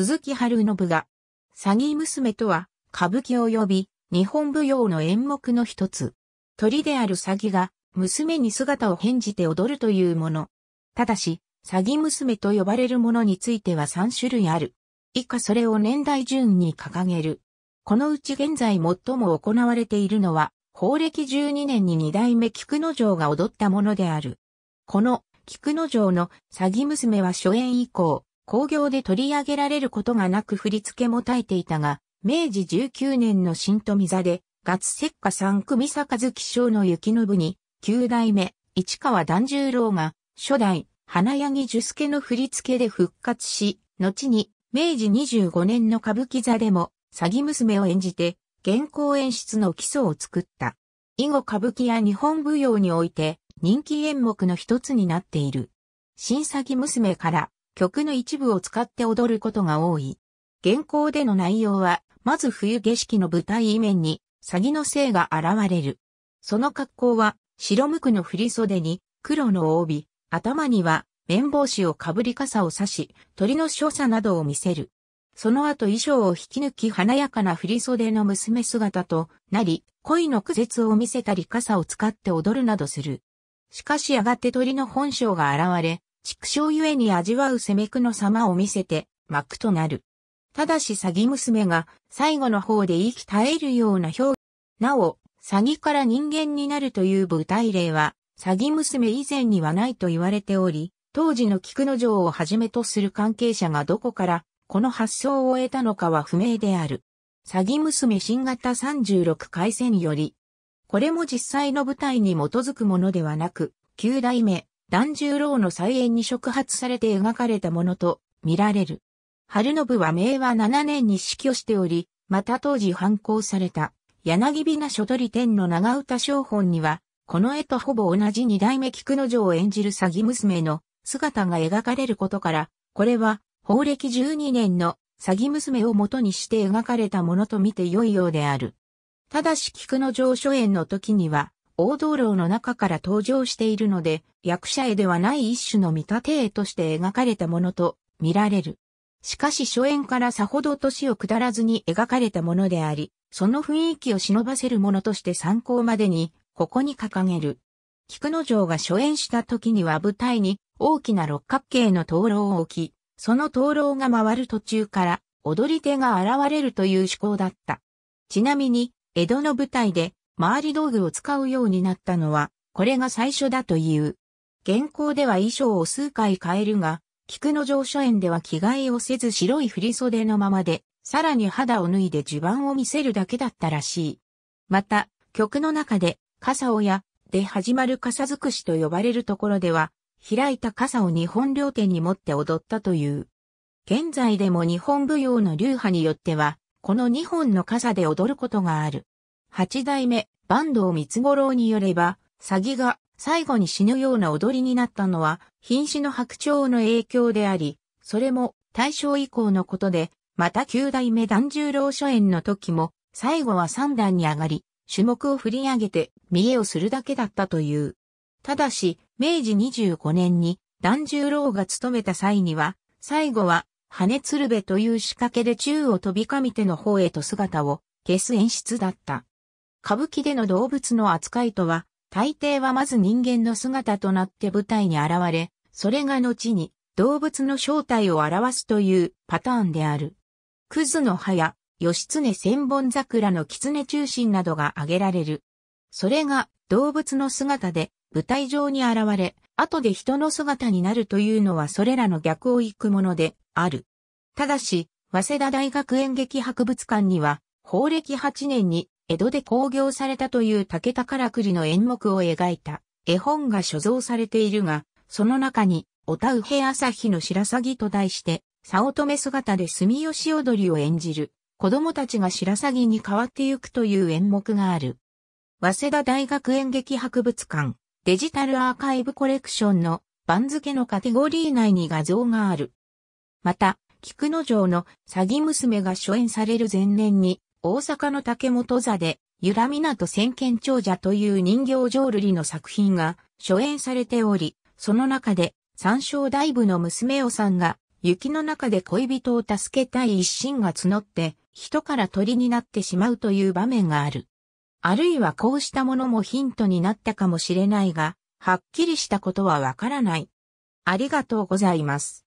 鈴木春信が、詐欺娘とは、歌舞伎及び日本舞踊の演目の一つ。鳥である詐欺が、娘に姿を変じて踊るというもの。ただし、詐欺娘と呼ばれるものについては3種類ある。以下それを年代順に掲げる。このうち現在最も行われているのは、法暦12年に二代目菊之丞が踊ったものである。この菊之丞の詐欺娘は初演以降、工業で取り上げられることがなく振り付けも耐えていたが、明治19年の新富座で、月石家三組坂月賞の雪の部に、九代目、市川團十郎が、初代、花柳樹助の振り付けで復活し、後に、明治25年の歌舞伎座でも、詐欺娘を演じて、現行演出の基礎を作った。以後歌舞伎や日本舞踊において、人気演目の一つになっている。新詐欺娘から、曲の一部を使って踊ることが多い。原稿での内容は、まず冬景色の舞台イメンに、詐欺の性が現れる。その格好は、白無垢の振袖に、黒の帯、頭には、綿帽子をかぶり傘を差し、鳥の所作などを見せる。その後衣装を引き抜き華やかな振袖の娘姿となり、恋の苦節を見せたり傘を使って踊るなどする。しかしやがて鳥の本性が現れ、畜生ゆえに味わう攻めくの様を見せて、幕となる。ただし詐欺娘が最後の方で息絶えるような表現。なお、詐欺から人間になるという舞台例は、詐欺娘以前にはないと言われており、当時の菊之丞をはじめとする関係者がどこからこの発想を得たのかは不明である。詐欺娘新型36回戦より、これも実際の舞台に基づくものではなく、9代目、團十郎の再演に触発されて描かれたものと見られる。春信は明和7年に死去しており、また当時反抗された柳火な書取天の長唄商本には、この絵とほぼ同じ二代目菊之丞を演じる詐欺娘の姿が描かれることから、これは法暦12年の詐欺娘を元にして描かれたものと見て良いようである。ただし菊之丞初演の時には、大道路の中から登場しているので、役者絵ではない一種の見立て絵として描かれたものと見られる。しかし初演からさほど年を下らずに描かれたものであり、その雰囲気を忍ばせるものとして参考までに、ここに掲げる。菊之丞が初演した時には舞台に大きな六角形の灯籠を置き、その灯籠が回る途中から踊り手が現れるという趣向だった。ちなみに、江戸の舞台で回り道具を使うようになったのは、これが最初だという。現行では衣装を数回変えるが、菊の乗車園では着替えをせず白い振袖のままで、さらに肌を脱いで地盤を見せるだけだったらしい。また、曲の中で、傘をや、で始まる傘尽くしと呼ばれるところでは、開いた傘を日本両手に持って踊ったという。現在でも日本舞踊の流派によっては、この2本の傘で踊ることがある。八代目、坂東三五郎によれば、詐欺が最後に死ぬような踊りになったのは、瀕死の白鳥の影響であり、それも大正以降のことで、また九代目團十郎初演の時も、最後は三段に上がり、種目を振り上げて、見栄をするだけだったという。ただし、明治25年に、團十郎が務めた際には、最後は、羽鶴瓶という仕掛けで宙を飛びかみ手の方へと姿を消す演出だった。歌舞伎での動物の扱いとは、大抵はまず人間の姿となって舞台に現れ、それが後に動物の正体を表すというパターンである。クズの葉や、義経千本桜の狐中心などが挙げられる。それが動物の姿で舞台上に現れ、後で人の姿になるというのはそれらの逆を行くものである。ただし、早稲田大学演劇博物館には、法暦8年に江戸で興行されたという竹くりの演目を描いた絵本が所蔵されているが、その中に、おたうへ朝日の白鷺と題して、早乙女姿で住吉踊りを演じる、子供たちが白鷺に変わってゆくという演目がある。早稲田大学演劇博物館、デジタルアーカイブコレクションの番付のカテゴリー内に画像がある。また、菊之丞の詐欺娘が初演される前年に、大阪の竹本座で、ゆらみなと千賢長者という人形浄瑠璃の作品が初演されており、その中で、三章大部の娘をさんが、雪の中で恋人を助けたい一心が募って、人から鳥になってしまうという場面がある。あるいはこうしたものもヒントになったかもしれないが、はっきりしたことはわからない。ありがとうございます。